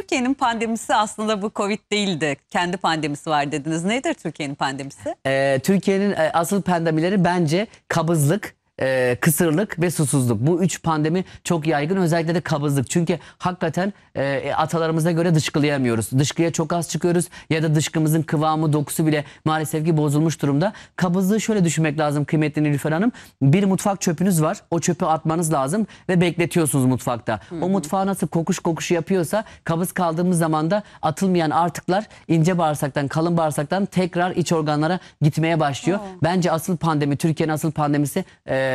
Türkiye'nin pandemisi aslında bu Covid değildi. Kendi pandemisi var dediniz. Nedir Türkiye'nin pandemisi? Ee, Türkiye'nin e, asıl pandemileri bence kabızlık, e, kısırlık ve susuzluk. Bu üç pandemi çok yaygın özellikle de kabızlık. Çünkü hakikaten e, atalarımıza göre dışkılayamıyoruz. Dışkıya çok az çıkıyoruz ya da dışkımızın kıvamı dokusu bile maalesef ki bozulmuş durumda. Kabızlığı şöyle düşünmek lazım kıymetli Nilüfer Hanım. Bir mutfak çöpünüz var. O çöpü atmanız lazım ve bekletiyorsunuz mutfakta. hı O mutfağı nasıl kokuş kokuşu yapıyorsa kabız kaldığımız zaman da atılmayan artıklar ince bağırsaktan kalın bağırsaktan tekrar iç organlara gitmeye başlıyor. hı Bence asıl pandemi Türkiye'nin asıl pandemisi e,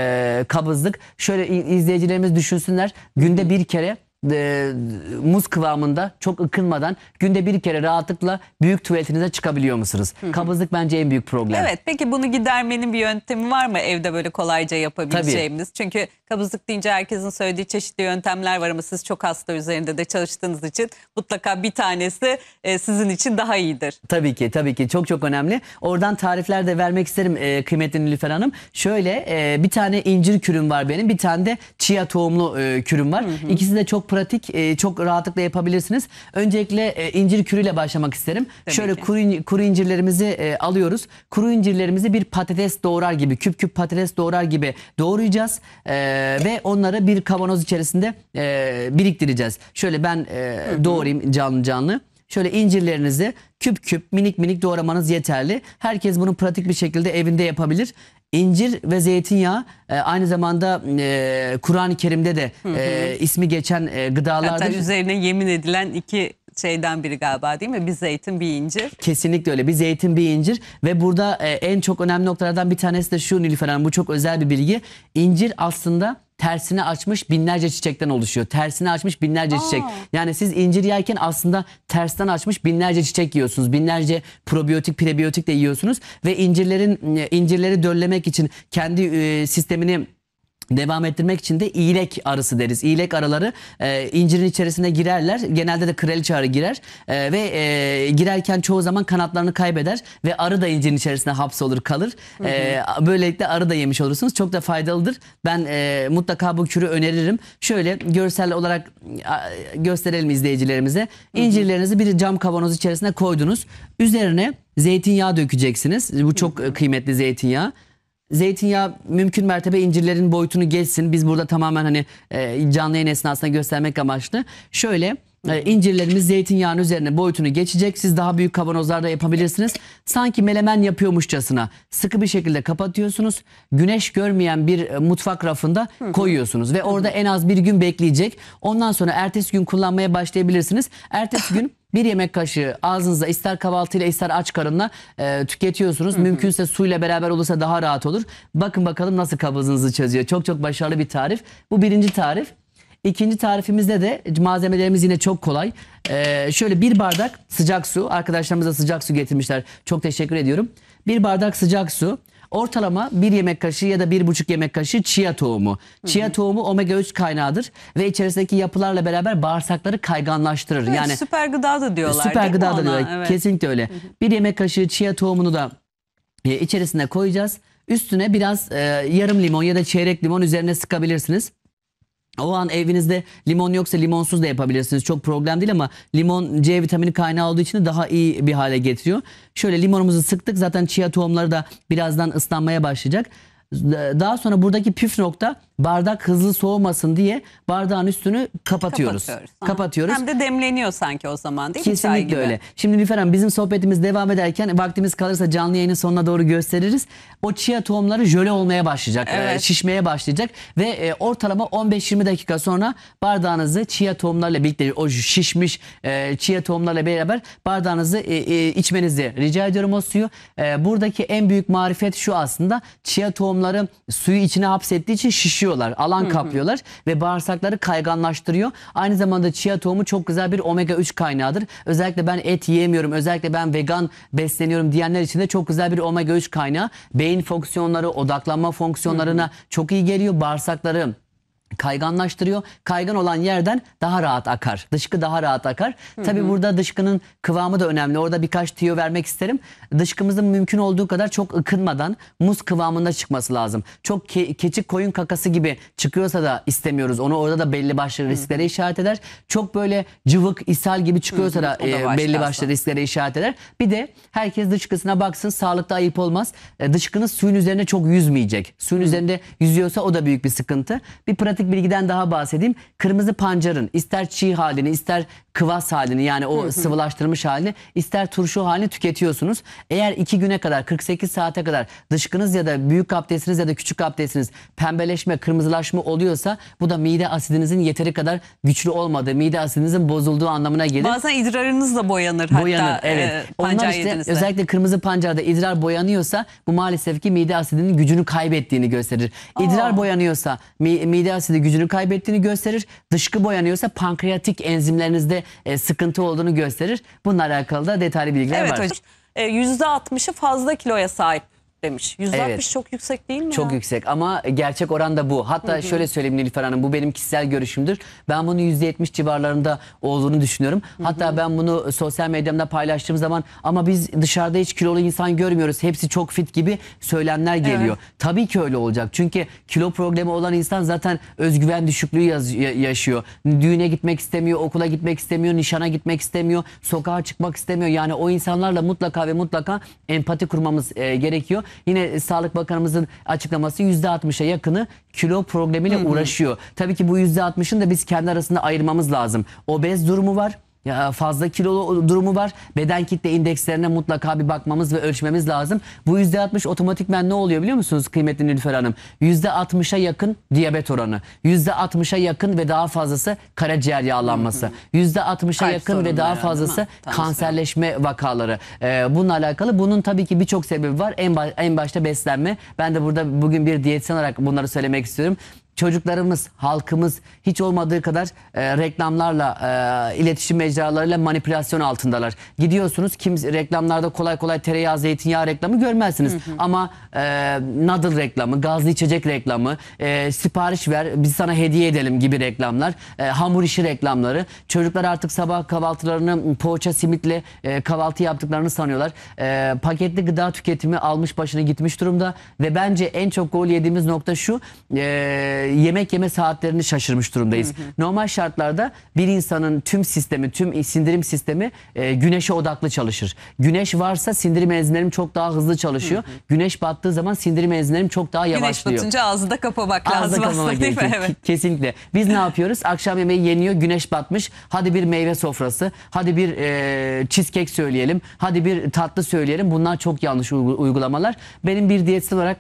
kabızlık. Şöyle izleyicilerimiz düşünsünler. Günde bir kere e, muz kıvamında çok ıkınmadan günde bir kere rahatlıkla büyük tuvaletinize çıkabiliyor musunuz? Kabızlık bence en büyük problem. Evet peki bunu gidermenin bir yöntemi var mı evde böyle kolayca yapabileceğimiz? Çünkü kabızlık deyince herkesin söylediği çeşitli yöntemler var ama siz çok hasta üzerinde de çalıştığınız için mutlaka bir tanesi e, sizin için daha iyidir. Tabii ki tabii ki çok çok önemli. Oradan tarifler de vermek isterim e, kıymetli Nilüfer Hanım. Şöyle e, bir tane incir kürüm var benim bir tane de chia tohumlu e, kürüm var. İkisi de çok pratik, e, çok rahatlıkla yapabilirsiniz. Öncelikle e, incir kürüyle başlamak isterim. Tabii Şöyle kuru, kuru incirlerimizi e, alıyoruz. Kuru incirlerimizi bir patates doğrar gibi, küp küp patates doğrar gibi doğrayacağız. E, ve onları bir kavanoz içerisinde e, biriktireceğiz. Şöyle ben e, doğrayayım canlı canlı. Şöyle incirlerinizi küp küp minik minik doğramanız yeterli. Herkes bunu pratik bir şekilde evinde yapabilir. İncir ve zeytinyağı e, aynı zamanda e, Kur'an-ı Kerim'de de e, ismi geçen e, gıdalardır. Hatta üzerine yemin edilen iki şeyden biri galiba değil mi? Bir zeytin bir incir. Kesinlikle öyle. Bir zeytin bir incir ve burada e, en çok önemli noktalardan bir tanesi de şu Nilüfer Hanım bu çok özel bir bilgi. İncir aslında tersini açmış binlerce çiçekten oluşuyor. Tersini açmış binlerce Aa. çiçek. Yani siz incir yerken aslında tersten açmış binlerce çiçek yiyorsunuz. Binlerce probiyotik, prebiyotik de yiyorsunuz ve incirlerin e, incirleri döllemek için kendi e, sistemini devam ettirmek için de iğlek arısı deriz. İğlek arıları e, incirin içerisine girerler. Genelde de kraliçe arı girer e, ve e, girerken çoğu zaman kanatlarını kaybeder ve arı da incirin içerisine hapsolur kalır. Hı hı. E, böylelikle arı da yemiş olursunuz. Çok da faydalıdır. Ben e, mutlaka bu kürü öneririm. Şöyle görsel olarak gösterelim izleyicilerimize. İncirlerinizi bir cam kavanoz içerisine koydunuz. Üzerine zeytinyağı dökeceksiniz. Bu çok hı e, hı. kıymetli zeytinyağı zeytinyağı mümkün mertebe incirlerin boyutunu geçsin. Biz burada tamamen hani e, canlı yayın esnasında göstermek amaçlı. Şöyle e, incirlerimiz zeytinyağının üzerine boyutunu geçecek. Siz daha büyük kavanozlarda yapabilirsiniz. Sanki melemen yapıyormuşçasına sıkı bir şekilde kapatıyorsunuz. Güneş görmeyen bir e, mutfak rafında koyuyorsunuz ve orada en az bir gün bekleyecek. Ondan sonra ertesi gün kullanmaya başlayabilirsiniz. Ertesi gün bir yemek kaşığı ağzınıza ister kahvaltıyla ister aç karınla e, tüketiyorsunuz. Mümkünse suyla beraber olursa daha rahat olur. Bakın bakalım nasıl kabızınızı çözüyor. Çok çok başarılı bir tarif. Bu birinci tarif. İkinci tarifimizde de malzemelerimiz yine çok kolay. Ee, şöyle bir bardak sıcak su. arkadaşlarımız da sıcak su getirmişler. Çok teşekkür ediyorum. Bir bardak sıcak su. Ortalama bir yemek kaşığı ya da bir buçuk yemek kaşığı chia tohumu. Chia tohumu omega 3 kaynağıdır ve içerisindeki yapılarla beraber bağırsakları kayganlaştırır. Evet, yani süper gıda da diyorlar. E, süper gıda da diyorlar. Evet. Kesinlikle öyle. Bir yemek kaşığı chia tohumunu da e, içerisine koyacağız. Üstüne biraz e, yarım limon ya da çeyrek limon üzerine sıkabilirsiniz. O an evinizde limon yoksa limonsuz da yapabilirsiniz. Çok problem değil ama limon C vitamini kaynağı olduğu için de daha iyi bir hale getiriyor. Şöyle limonumuzu sıktık zaten chia tohumları da birazdan ıslanmaya başlayacak. Ee, daha sonra buradaki püf nokta bardak hızlı soğumasın diye bardağın üstünü kapatıyoruz. Kapatıyoruz. Kapatıyoruz. Hem de demleniyor sanki o zaman değil Kesinlikle mi? Kesinlikle öyle. Şimdi Nüfer bizim sohbetimiz devam ederken vaktimiz kalırsa canlı yayının sonuna doğru gösteririz. O chia tohumları jöle olmaya başlayacak. E, evet. şişmeye başlayacak ve e, ortalama 15-20 dakika sonra bardağınızı chia tohumlarla birlikte o şişmiş e, chia tohumlarla beraber bardağınızı e, içmenizi rica ediyorum o suyu. buradaki en büyük marifet şu aslında chia tohumları bunları suyu içine hapsettiği için şişiyorlar. Alan kaplıyorlar ve bağırsakları kayganlaştırıyor. Aynı zamanda chia tohumu çok güzel bir omega 3 kaynağıdır. Özellikle ben et yiyemiyorum, özellikle ben vegan besleniyorum diyenler için de çok güzel bir omega 3 kaynağı. Beyin fonksiyonları, odaklanma fonksiyonlarına çok iyi geliyor. Bağırsakları kayganlaştırıyor. Kaygan olan yerden daha rahat akar. Dışkı daha rahat akar. hı Tabii burada dışkının kıvamı da önemli. Orada birkaç tüyo vermek isterim. Dışkımızın mümkün olduğu kadar çok ıkınmadan muz kıvamında çıkması lazım. Çok ke- keçi koyun kakası gibi çıkıyorsa da istemiyoruz. Onu orada da belli başlı risklere işaret eder. Çok böyle cıvık, ishal gibi çıkıyorsa hı da e, belli başlı risklere işaret eder. Bir de herkes dışkısına baksın. Sağlıkta ayıp olmaz. E, dışkınız suyun üzerinde çok yüzmeyecek. Suyun Hı-hı. üzerinde yüzüyorsa o da büyük bir sıkıntı. Bir pratik pratik bilgiden daha bahsedeyim. Kırmızı pancarın ister çiğ halini ister kıvas halini yani o sıvılaştırmış halini ister turşu halini tüketiyorsunuz. Eğer 2 güne kadar 48 saate kadar dışkınız ya da büyük abdestiniz ya da küçük abdestiniz pembeleşme kırmızılaşma oluyorsa bu da mide asidinizin yeteri kadar güçlü olmadığı mide asidinizin bozulduğu anlamına gelir. Bazen idrarınız da boyanır. Boyanır hatta, e, evet. E, Onlar işte yedinizde. özellikle kırmızı pancarda idrar boyanıyorsa bu maalesef ki mide asidinin gücünü kaybettiğini gösterir. İdrar Aa. boyanıyorsa mi, mide asidinin içerisinde gücünü kaybettiğini gösterir. Dışkı boyanıyorsa pankreatik enzimlerinizde e, sıkıntı olduğunu gösterir. Bununla alakalı da detaylı bilgiler evet, var. Evet hocam. %60'ı e, fazla kiloya sahip demiş. 160 Evet. çok yüksek değil mi? Çok ya? yüksek ama gerçek oran da bu. Hatta şöyle söyleyeyim Nilüfer Hanım bu benim kişisel görüşümdür. Ben bunu %70 civarlarında olduğunu düşünüyorum. Hatta ben bunu sosyal medyamda paylaştığım zaman ama biz dışarıda hiç kilolu insan görmüyoruz. Hepsi çok fit gibi söylemler geliyor. Tabii ki öyle olacak. Çünkü kilo problemi olan insan zaten özgüven düşüklüğü yaz- yaşıyor. Düğüne gitmek istemiyor, okula gitmek istemiyor, nişana gitmek istemiyor, sokağa çıkmak istemiyor. Yani o insanlarla mutlaka ve mutlaka empati kurmamız e, gerekiyor. Yine Sağlık Bakanımızın açıklaması %60'a yakını kilo problemiyle uğraşıyor. Tabii ki bu %60'ın da biz kendi arasında ayırmamız lazım. Obez durumu var. Ya fazla kilo durumu var. Beden kitle indekslerine mutlaka bir bakmamız ve ölçmemiz lazım. Bu %60 otomatikmen ne oluyor biliyor musunuz kıymetli Nilüfer Hanım? %60'a yakın diyabet oranı. %60'a yakın ve daha fazlası karaciğer yağlanması. %60'a yakın ve daha fazlası kanserleşme vakaları. Ee, bununla alakalı bunun tabii ki birçok sebebi var. En, baş, en başta beslenme. Ben de burada bugün bir diyetisyen olarak bunları söylemek istiyorum çocuklarımız, halkımız hiç olmadığı kadar e, reklamlarla, e, iletişim mecralarıyla manipülasyon altındalar. Gidiyorsunuz kim reklamlarda kolay kolay tereyağı, zeytinyağı reklamı görmezsiniz. Hı hı. Ama e, nadıl reklamı, gazlı içecek reklamı, e, sipariş ver biz sana hediye edelim gibi reklamlar, e, hamur işi reklamları. Çocuklar artık sabah kahvaltılarını poğaça simitle e, kahvaltı yaptıklarını sanıyorlar. E, paketli gıda tüketimi almış başını gitmiş durumda ve bence en çok gol yediğimiz nokta şu. E, yemek yeme saatlerini şaşırmış durumdayız. Hı hı. Normal şartlarda bir insanın tüm sistemi, tüm sindirim sistemi e, güneşe odaklı çalışır. Güneş varsa sindirim enzimlerim çok daha hızlı çalışıyor. Hı hı. Güneş battığı zaman sindirim enzimlerim çok daha yavaşlıyor. Güneş batınca ağzı da kapamak ağzı lazım aslında değil mi? Evet. Kesinlikle. Biz ne yapıyoruz? Akşam yemeği yeniyor, güneş batmış. Hadi bir meyve sofrası, hadi bir e, cheesecake söyleyelim, hadi bir tatlı söyleyelim. Bunlar çok yanlış uygulamalar. Benim bir diyetsel olarak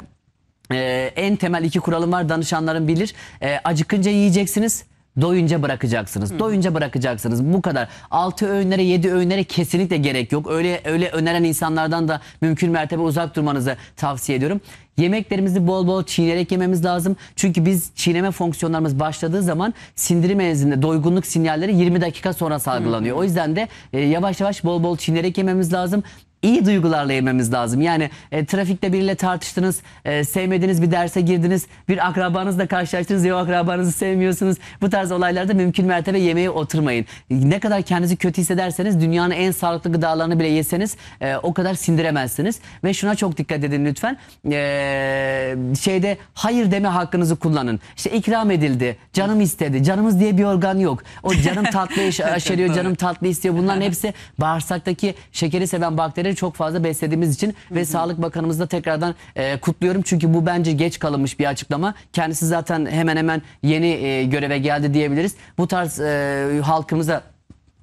ee, en temel iki kuralım var danışanların bilir. Ee, acıkınca yiyeceksiniz, Doyunca bırakacaksınız. Doyunca bırakacaksınız. Bu kadar. 6 öğünlere 7 öğünlere kesinlikle gerek yok. Öyle öyle öneren insanlardan da mümkün mertebe uzak durmanızı tavsiye ediyorum. Yemeklerimizi bol bol çiğnerek yememiz lazım. Çünkü biz çiğneme fonksiyonlarımız başladığı zaman sindirim enziminde doygunluk sinyalleri 20 dakika sonra salgılanıyor. O yüzden de e, yavaş yavaş bol bol çiğnerek yememiz lazım iyi duygularla yememiz lazım. Yani e, trafikte biriyle tartıştınız, e, sevmediğiniz bir derse girdiniz, bir akrabanızla karşılaştınız ya akrabanızı sevmiyorsunuz. Bu tarz olaylarda mümkün mertebe yemeğe oturmayın. E, ne kadar kendinizi kötü hissederseniz dünyanın en sağlıklı gıdalarını bile yeseniz e, o kadar sindiremezsiniz. Ve şuna çok dikkat edin lütfen. E, ee, şeyde hayır deme hakkınızı kullanın. İşte ikram edildi, canım istedi, canımız diye bir organ yok. O canım tatlı aşeriyor, canım tatlı istiyor. Bunların hepsi bağırsaktaki şekeri seven bakterileri çok fazla beslediğimiz için ve Sağlık Bakanımızı da tekrardan e, kutluyorum. Çünkü bu bence geç kalınmış bir açıklama. Kendisi zaten hemen hemen yeni e, göreve geldi diyebiliriz. Bu tarz e, halkımıza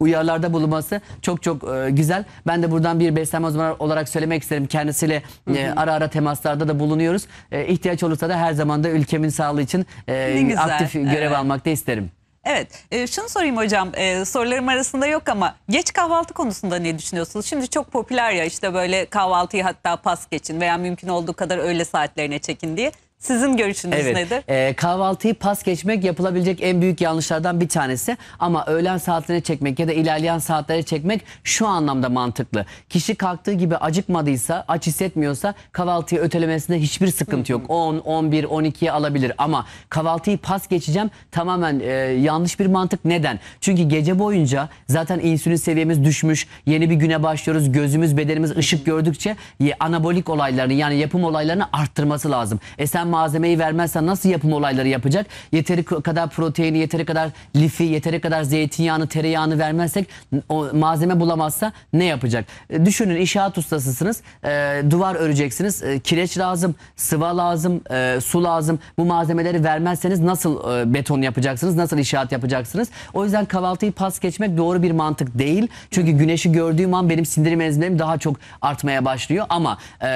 uyarlarda bulunması çok çok e, güzel. Ben de buradan bir beslenme uzmanı olarak söylemek isterim. Kendisiyle e, ara ara temaslarda da bulunuyoruz. E, ihtiyaç olursa da her zaman da ülkemin sağlığı için e, aktif görev evet. almak da isterim. Evet, e, şunu sorayım hocam, e, sorularım arasında yok ama geç kahvaltı konusunda ne düşünüyorsunuz? Şimdi çok popüler ya işte böyle kahvaltıyı hatta pas geçin veya mümkün olduğu kadar öğle saatlerine çekin diye. Sizin görüşünüz evet. nedir? Ee, kahvaltıyı pas geçmek yapılabilecek en büyük yanlışlardan bir tanesi. Ama öğlen saatlerine çekmek ya da ilerleyen saatlere çekmek şu anlamda mantıklı. Kişi kalktığı gibi acıkmadıysa, aç hissetmiyorsa kahvaltıyı ötelemesinde hiçbir sıkıntı yok. 10, 11, 12'ye alabilir. Ama kahvaltıyı pas geçeceğim tamamen e, yanlış bir mantık. Neden? Çünkü gece boyunca zaten insülin seviyemiz düşmüş. Yeni bir güne başlıyoruz. Gözümüz, bedenimiz ışık gördükçe anabolik olaylarını yani yapım olaylarını arttırması lazım. E sen malzemeyi vermezsen nasıl yapım olayları yapacak? Yeteri kadar proteini, yeteri kadar lifi, yeteri kadar zeytinyağını, tereyağını vermezsek o malzeme bulamazsa ne yapacak? E, düşünün inşaat ustasısınız. E, duvar öreceksiniz. E, kireç lazım, sıva lazım, e, su lazım. Bu malzemeleri vermezseniz nasıl e, beton yapacaksınız? Nasıl inşaat yapacaksınız? O yüzden kahvaltıyı pas geçmek doğru bir mantık değil. Çünkü güneşi gördüğüm an benim sindirim enzimlerim daha çok artmaya başlıyor ama e,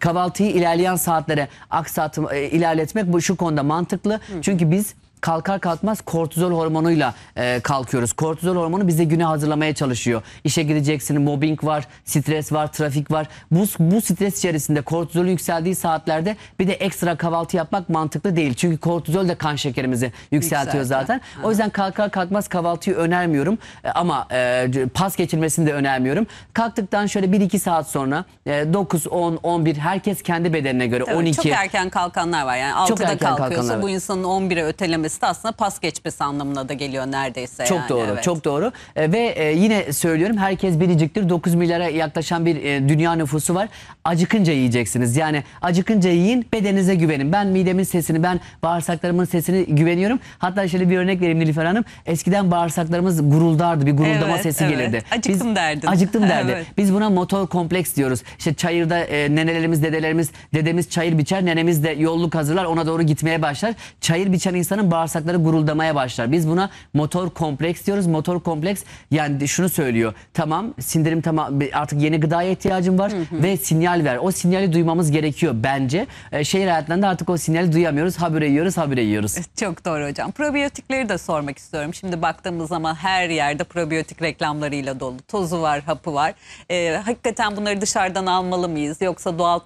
kahvaltıyı ilerleyen saatlere aktarmak aksatım, e, ilerletmek bu şu konuda mantıklı. Hı. Çünkü biz kalkar kalkmaz kortizol hormonuyla e, kalkıyoruz. Kortizol hormonu bizi güne hazırlamaya çalışıyor. İşe gideceksin, mobbing var, stres var, trafik var. Bu, bu stres içerisinde kortizol yükseldiği saatlerde bir de ekstra kahvaltı yapmak mantıklı değil. Çünkü kortizol de kan şekerimizi yükseltiyor Yükselten. zaten. Ha. O yüzden kalkar kalkmaz kahvaltıyı önermiyorum e, ama e, pas geçirmesini de önermiyorum. Kalktıktan şöyle 1-2 saat sonra e, 9, 10, 11 herkes kendi bedenine göre Tabii, 12. Çok erken kalkanlar var yani 6'da kalkıyorsa bu insanın 11'e ötelemesi verilmesi de aslında pas geçmesi anlamına da geliyor neredeyse. Çok yani, doğru, evet. çok doğru. E, ve e, yine söylüyorum herkes biriciktir. 9 milyara yaklaşan bir e, dünya nüfusu var. Acıkınca yiyeceksiniz. Yani acıkınca yiyin, bedenize güvenin. Ben midemin sesini, ben bağırsaklarımın sesini güveniyorum. Hatta şöyle bir örnek vereyim Nilüfer Hanım. Eskiden bağırsaklarımız guruldardı, bir guruldama evet, sesi evet. gelirdi. Acıktım derdi Acıktım derdi. Evet. Biz buna motor kompleks diyoruz. İşte çayırda e, nenelerimiz, dedelerimiz, dedemiz çayır biçer, nenemiz de yolluk hazırlar, ona doğru gitmeye başlar. Çayır biçen insanın bağırsakları guruldamaya başlar. Biz buna motor kompleks diyoruz. Motor kompleks yani şunu söylüyor. Tamam sindirim tamam artık yeni gıdaya ihtiyacım var hı hı. ve sinyal ver. O sinyali duymamız gerekiyor bence. E, şehir hayatlarında artık o sinyali duyamıyoruz. Habire yiyoruz, habire yiyoruz. Eh, çok doğru hocam. Probiyotikleri de sormak istiyorum. Şimdi baktığımız zaman her yerde probiyotik reklamlarıyla dolu. Tozu var, hapı var. E, hakikaten bunları dışarıdan almalı mıyız? Yoksa doğal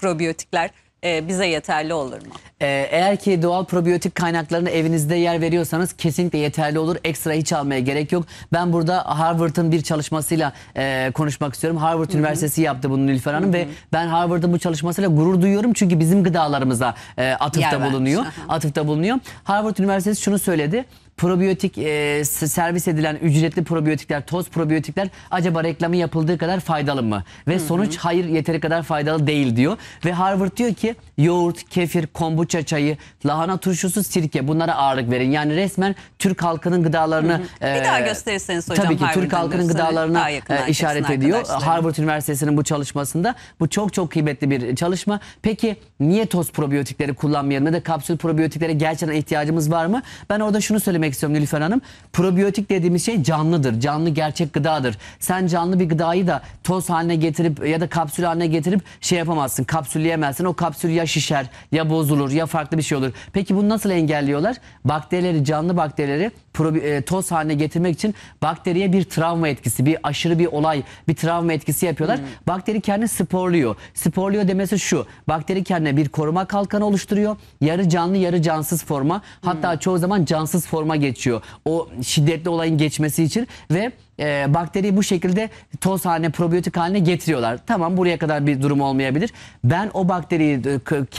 probiyotikler e, bize yeterli olur mu? E, eğer ki doğal probiyotik kaynaklarını evinizde yer veriyorsanız kesinlikle yeterli olur. Ekstra hiç almaya gerek yok. Ben burada Harvard'ın bir çalışmasıyla e, konuşmak istiyorum. Harvard Hı -hı. Üniversitesi yaptı bunu Nilüfer Hanım Hı -hı. ve ben Harvard'ın bu çalışmasıyla gurur duyuyorum. Çünkü bizim gıdalarımıza e, atıfta bulunuyor. Vermiş. Atıfta bulunuyor. Harvard Üniversitesi şunu söyledi probiyotik e, servis edilen ücretli probiyotikler, toz probiyotikler acaba reklamı yapıldığı kadar faydalı mı? Ve hı hı. sonuç hayır yeteri kadar faydalı değil diyor. Ve Harvard diyor ki yoğurt, kefir, kombuça çayı, lahana turşusu, sirke bunlara ağırlık verin. Yani resmen Türk halkının gıdalarını... Hı hı. Bir daha e, gösterirseniz hocam. Tabii ki Harvard Türk halkının gıdalarını e, işaret ediyor. Harvard Üniversitesi'nin bu çalışmasında. Bu çok çok kıymetli bir çalışma. Peki niye toz probiyotikleri kullanmayalım ya da kapsül probiyotiklere gerçekten ihtiyacımız var mı? Ben orada şunu söylemek istiyorum Nilüfer Hanım. Probiyotik dediğimiz şey canlıdır. Canlı gerçek gıdadır. Sen canlı bir gıdayı da toz haline getirip ya da kapsül haline getirip şey yapamazsın. Kapsülleyemezsin. O kapsül ya şişer ya bozulur ya farklı bir şey olur. Peki bunu nasıl engelliyorlar? Bakterileri, canlı bakterileri e, toz haline getirmek için bakteriye bir travma etkisi, bir aşırı bir olay, bir travma etkisi yapıyorlar. Hmm. Bakteri kendini sporluyor. Sporluyor demesi şu. Bakteri kendine bir koruma kalkanı oluşturuyor. Yarı canlı yarı cansız forma. Hatta hmm. çoğu zaman cansız forma geçiyor. O şiddetli olayın geçmesi için ve e, bakteriyi bu şekilde toz haline, probiyotik haline getiriyorlar. Tamam buraya kadar bir durum olmayabilir. Ben o bakteriyi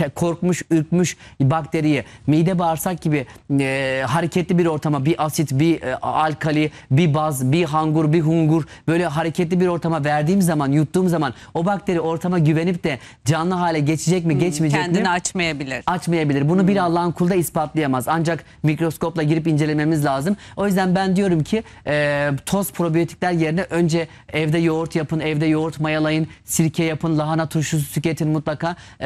e, korkmuş, ürkmüş bakteriyi mide bağırsak gibi e, hareketli bir ortama bir asit, bir e, alkali, bir baz, bir hangur, bir hungur böyle hareketli bir ortama verdiğim zaman, yuttuğum zaman o bakteri ortama güvenip de canlı hale geçecek mi, hmm, geçmeyecek kendini mi? Kendini açmayabilir. Açmayabilir. Bunu bir hmm. Allah'ın kulu da ispatlayamaz. Ancak mikroskopla girip incelememiz lazım. O yüzden ben diyorum ki e, toz probiyotik probiyotikler yerine önce evde yoğurt yapın, evde yoğurt mayalayın, sirke yapın, lahana turşusu tüketin mutlaka. E,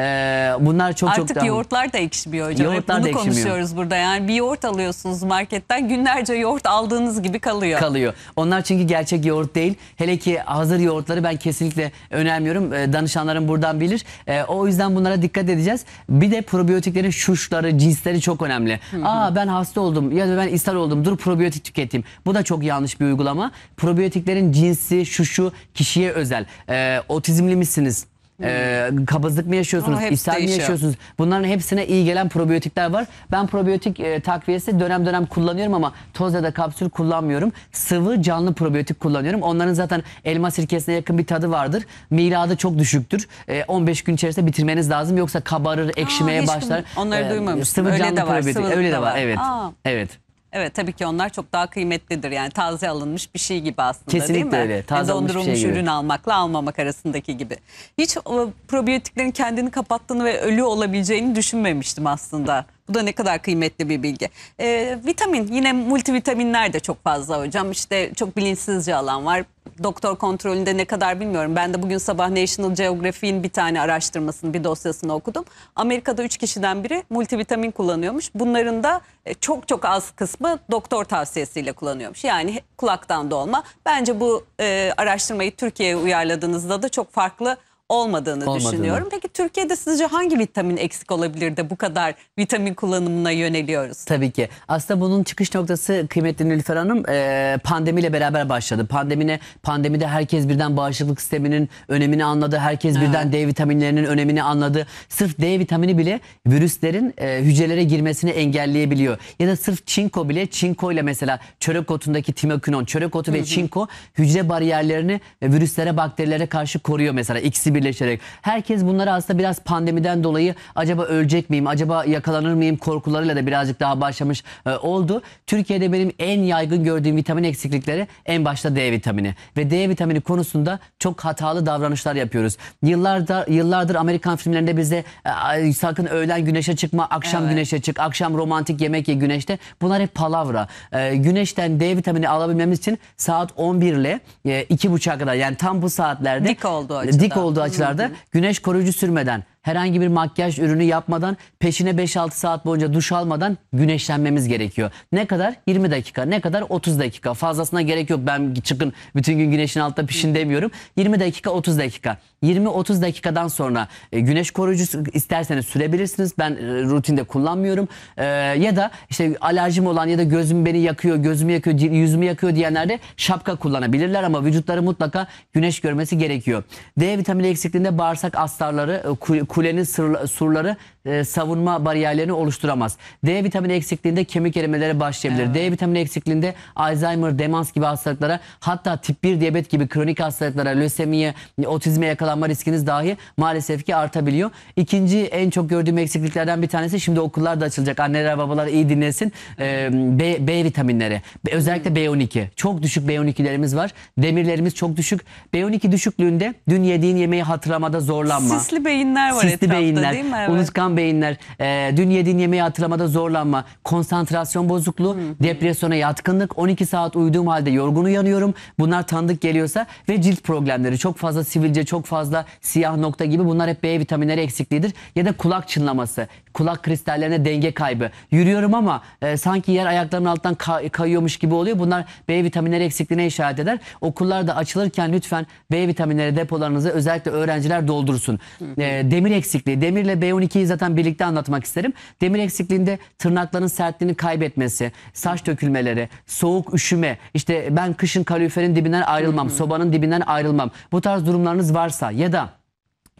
bunlar çok Artık çok... Artık yoğurtlar da ekşimiyor hocam. Yoğurtlar Hep bunu da ekşimiyor. konuşuyoruz burada. Yani bir yoğurt alıyorsunuz marketten günlerce yoğurt aldığınız gibi kalıyor. Kalıyor. Onlar çünkü gerçek yoğurt değil. Hele ki hazır yoğurtları ben kesinlikle önermiyorum. E, danışanlarım buradan bilir. Ee, o yüzden bunlara dikkat edeceğiz. Bir de probiyotiklerin şuşları, cinsleri çok önemli. Hı hı. Aa ben hasta oldum ya da ben ishal oldum. Dur probiyotik tüketeyim. Bu da çok yanlış bir uygulama probiyotiklerin cinsi şu şu kişiye özel. E, ee, otizmli misiniz? Ee, kabızlık mı yaşıyorsunuz, Ama hepsi mi yaşıyorsunuz? Bunların hepsine iyi gelen probiyotikler var. Ben probiyotik e, takviyesi dönem dönem kullanıyorum ama toz ya da kapsül kullanmıyorum. Sıvı canlı probiyotik kullanıyorum. Onların zaten elma sirkesine yakın bir tadı vardır. Miradı çok düşüktür. E, ee, 15 gün içerisinde bitirmeniz lazım yoksa kabarır, ekşimeye hiç başlar. bunu- onları ee, duymamıştım. Öyle de var, sıvılık Öyle de var. var. Evet. Aa. Evet. Evet tabii ki onlar çok daha kıymetlidir. Yani taze alınmış bir şey gibi aslında Kesinlikle değil mi? öyle. Taze alınmış bir şey Dondurulmuş ürün almakla almamak arasındaki gibi. Hiç o probiyotiklerin kendini kapattığını ve ölü olabileceğini düşünmemiştim aslında. Bu da ne kadar kıymetli bir bilgi. Ee, vitamin yine multivitaminler de çok fazla hocam. İşte çok bilinçsizce alan var doktor kontrolünde ne kadar bilmiyorum. Ben de bugün sabah National Geographic'in bir tane araştırmasını, bir dosyasını okudum. Amerika'da 3 kişiden biri multivitamin kullanıyormuş. Bunların da e, çok çok az kısmı doktor tavsiyesiyle kullanıyormuş. Yani kulaktan dolma. Bence bu e, araştırmayı Türkiye'ye uyarladığınızda da çok farklı olmadığını Olmadığını. düşünüyorum. Peki Türkiye'de sizce hangi vitamin eksik olabilir de bu kadar vitamin kullanımına yöneliyoruz? Tabii ki. Aslında bunun çıkış noktası kıymetli Nilüfer Hanım e, pandemiyle beraber başladı. Pandemine pandemide herkes birden bağışıklık sisteminin önemini anladı. Herkes Evet. birden D vitaminlerinin önemini anladı. Sırf D vitamini bile virüslerin e, hücrelere girmesini engelleyebiliyor. Ya da sırf çinko bile çinko ile mesela çörek otundaki timokinon, çörek otu ve çinko hücre bariyerlerini virüslere, bakterilere karşı koruyor mesela. İkisi birleşerek. Herkes bunları aslında biraz pandemiden dolayı acaba ölecek miyim, acaba yakalanır mıyım korkularıyla da birazcık daha başlamış e, oldu. Türkiye'de benim en yaygın gördüğüm vitamin eksiklikleri en başta D vitamini. Ve D vitamini konusunda çok hatalı davranışlar yapıyoruz. Yıllardır, yıllardır Amerikan filmlerinde bize e, sakın öğlen güneşe çıkma, akşam Evet. güneşe çık, akşam romantik yemek ye güneşte. Bunlar hep palavra. E, güneşten D vitamini alabilmemiz için saat 11 ile e, 2.30'a kadar yani tam bu saatlerde Dik olduğu açıdan. Dik olduğu açılarda güneş koruyucu sürmeden herhangi bir makyaj ürünü yapmadan peşine 5-6 saat boyunca duş almadan güneşlenmemiz gerekiyor. Ne kadar? 20 dakika. Ne kadar? 30 dakika. Fazlasına gerek yok. Ben çıkın bütün gün güneşin altında pişin demiyorum. 20 dakika 30 dakika. 20-30 dakikadan sonra e, güneş koruyucusu isterseniz sürebilirsiniz. Ben e, rutinde kullanmıyorum. E, ya da işte alerjim olan ya da gözüm beni yakıyor, gözümü yakıyor, yüzümü yakıyor diyenler de şapka kullanabilirler ama vücutları mutlaka güneş görmesi gerekiyor. D vitamini eksikliğinde bağırsak astarları e, kulenin surları e, savunma bariyerlerini oluşturamaz. D vitamini eksikliğinde kemik erimeleri başlayabilir. Evet. D vitamini eksikliğinde Alzheimer, demans gibi hastalıklara hatta tip 1 diyabet gibi kronik hastalıklara, lösemiye, otizme yakalanma riskiniz dahi maalesef ki artabiliyor. İkinci en çok gördüğüm eksikliklerden bir tanesi şimdi okullar da açılacak. Anneler babalar iyi dinlesin. E, B, B vitaminleri. Özellikle hmm. B12. Çok düşük B12'lerimiz var. Demirlerimiz çok düşük. B12 düşüklüğünde dün yediğin yemeği hatırlamada zorlanma. Sisli beyinler var Sisli beyinler, Evet. unutkan beyinler, e, dün yediğin yemeği hatırlamada zorlanma, konsantrasyon bozukluğu, Hı depresyona yatkınlık, 12 saat uyuduğum halde yorgun uyanıyorum. Bunlar tanıdık geliyorsa ve cilt problemleri çok fazla sivilce, çok fazla siyah nokta gibi bunlar hep B vitaminleri eksikliğidir. Ya da kulak çınlaması, kulak kristallerine denge kaybı. Yürüyorum ama e, sanki yer ayaklarımın alttan ka kayıyormuş gibi oluyor. Bunlar B vitaminleri eksikliğine işaret eder. Okullarda açılırken lütfen B vitaminleri depolarınızı özellikle öğrenciler doldursun. E, demir demir eksikliği. Demirle B12'yi zaten birlikte anlatmak isterim. Demir eksikliğinde tırnakların sertliğini kaybetmesi, saç dökülmeleri, soğuk üşüme, işte ben kışın kaloriferin dibinden ayrılmam, sobanın dibinden ayrılmam. Bu tarz durumlarınız varsa ya da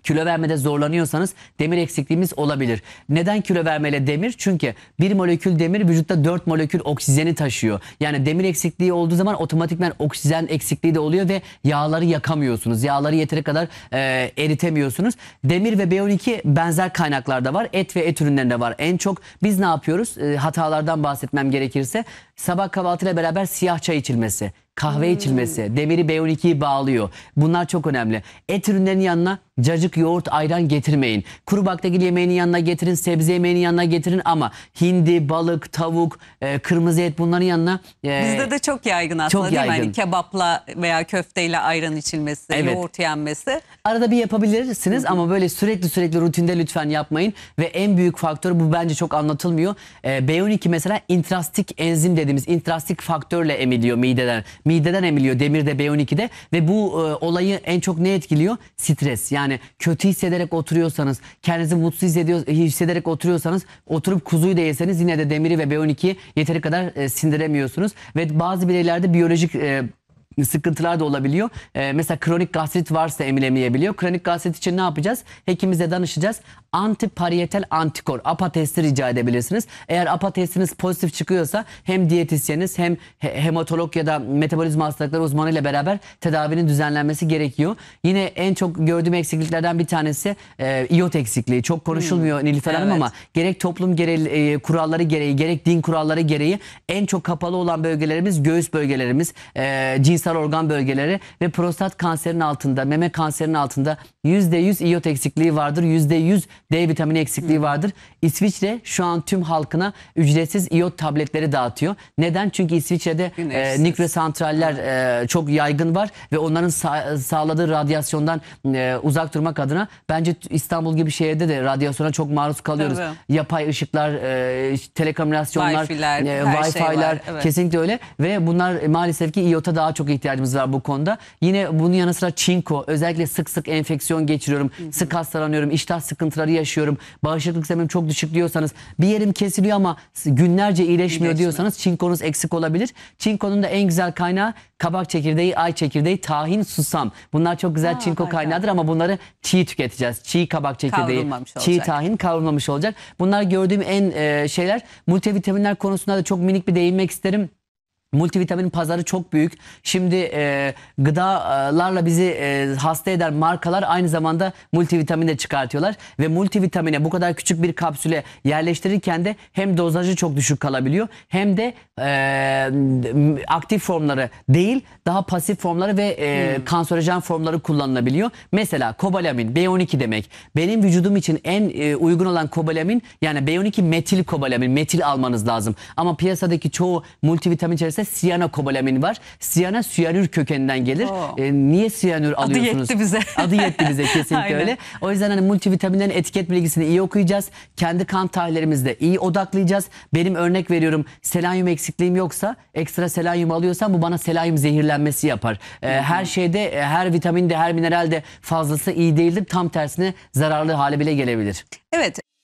kilo vermede zorlanıyorsanız demir eksikliğimiz olabilir. Neden kilo vermeyle demir? Çünkü bir molekül demir vücutta 4 molekül oksijeni taşıyor. Yani demir eksikliği olduğu zaman otomatikman oksijen eksikliği de oluyor ve yağları yakamıyorsunuz. Yağları yeteri kadar e, eritemiyorsunuz. Demir ve B12 benzer kaynaklarda var. Et ve et ürünlerinde var en çok. Biz ne yapıyoruz? E, hatalardan bahsetmem gerekirse sabah kahvaltıyla beraber siyah çay içilmesi, kahve içilmesi, demiri B12'yi bağlıyor. Bunlar çok önemli. Et ürünlerinin yanına cacık, yoğurt, ayran getirmeyin. Kuru baklagil yemeğinin yanına getirin, sebze yemeğinin yanına getirin ama hindi, balık, tavuk, e, kırmızı et bunların yanına e, Bizde de çok yaygın aslında Çok değil mi? Hani kebapla veya köfteyle ayran içilmesi, Evet. yoğurt yenmesi. Arada bir yapabilirsiniz ama böyle sürekli sürekli rutinde lütfen yapmayın. Ve en büyük faktör bu bence çok anlatılmıyor. Ee, B12 mesela intrastik enzim dediğimiz intrastik faktörle emiliyor mideden. Mideden emiliyor demirde B12'de ve bu e, olayı en çok ne etkiliyor? Stres. Yani kötü hissederek oturuyorsanız, kendinizi mutsuz hissediyor, hissederek oturuyorsanız, oturup kuzuyu da yeseniz yine de demiri ve B12'yi yeteri kadar e, sindiremiyorsunuz. Ve bazı bireylerde biyolojik e, sıkıntılar da olabiliyor. Ee, mesela kronik gastrit varsa emilemeyebiliyor. Kronik gastrit için ne yapacağız? Hekimize danışacağız antipariyetel antikor APA testi rica edebilirsiniz. Eğer APA testiniz pozitif çıkıyorsa hem diyetisyeniz hem hematolog ya da metabolizma hastalıkları uzmanı ile beraber tedavinin düzenlenmesi gerekiyor. Yine en çok gördüğüm eksikliklerden bir tanesi e, iot eksikliği. Çok konuşulmuyor hmm. Nilüfer Hanım evet. ama gerek toplum gereği, e, kuralları gereği gerek din kuralları gereği en çok kapalı olan bölgelerimiz göğüs bölgelerimiz, e, cinsel organ bölgeleri ve prostat kanserinin altında, meme kanserinin altında %100 iot eksikliği vardır. %100 D vitamini eksikliği vardır. İsviçre şu an tüm halkına ücretsiz iot tabletleri dağıtıyor. Neden? Çünkü İsviçre'de e, nükleer santraller e, çok yaygın var ve onların sa- sağladığı radyasyondan e, uzak durmak adına bence İstanbul gibi şehirde de radyasyona çok maruz kalıyoruz. Tabii. Yapay ışıklar, e, telekomünasyonlar, Wi-Fi'ler, e, her şey evet. kesinlikle öyle ve bunlar e, maalesef ki iota daha çok ihtiyacımız var bu konuda. Yine bunun yanı sıra çinko özellikle sık sık enfeksiyon geçiriyorum, sık hastalanıyorum, iştah sıkıntıları yaşıyorum. Bağışıklık seviyem çok düşük diyorsanız bir yerim kesiliyor ama günlerce iyileşmiyor İyileşme. diyorsanız çinkonuz eksik olabilir. Çinkonun da en güzel kaynağı kabak çekirdeği, ay çekirdeği, tahin, susam. Bunlar çok güzel Aa, çinko harika. kaynağıdır ama bunları çiğ tüketeceğiz. Çiğ kabak çekirdeği, çiğ tahin kavrulmamış olacak. Bunlar gördüğüm en e, şeyler. Multivitaminler konusunda da çok minik bir değinmek isterim. Multivitamin pazarı çok büyük. Şimdi e, gıdalarla bizi e, hasta eden markalar aynı zamanda multivitamin de çıkartıyorlar. Ve multivitamine bu kadar küçük bir kapsüle yerleştirirken de hem dozajı çok düşük kalabiliyor hem de e, aktif formları değil daha pasif formları ve e, hmm. kanserojen formları kullanılabiliyor. Mesela kobalamin B12 demek. Benim vücudum için en e, uygun olan kobalamin yani B12 metil kobalamin metil almanız lazım. Ama piyasadaki çoğu multivitamin içerisinde Siyana siyanakobalamin var. Siyana siyanür kökeninden gelir. E, niye siyanür alıyorsunuz? Adı yetti bize. Adı yetti bize kesinlikle öyle. O yüzden hani multivitaminlerin etiket bilgisini iyi okuyacağız. Kendi kan tahlillerimizde iyi odaklayacağız. Benim örnek veriyorum selanyum eksikliğim yoksa ekstra selanyum alıyorsam bu bana selanyum zehirlenmesi yapar. E, her şeyde e, her vitaminde her mineralde fazlası iyi değildir. Tam tersine zararlı hale bile gelebilir. Evet.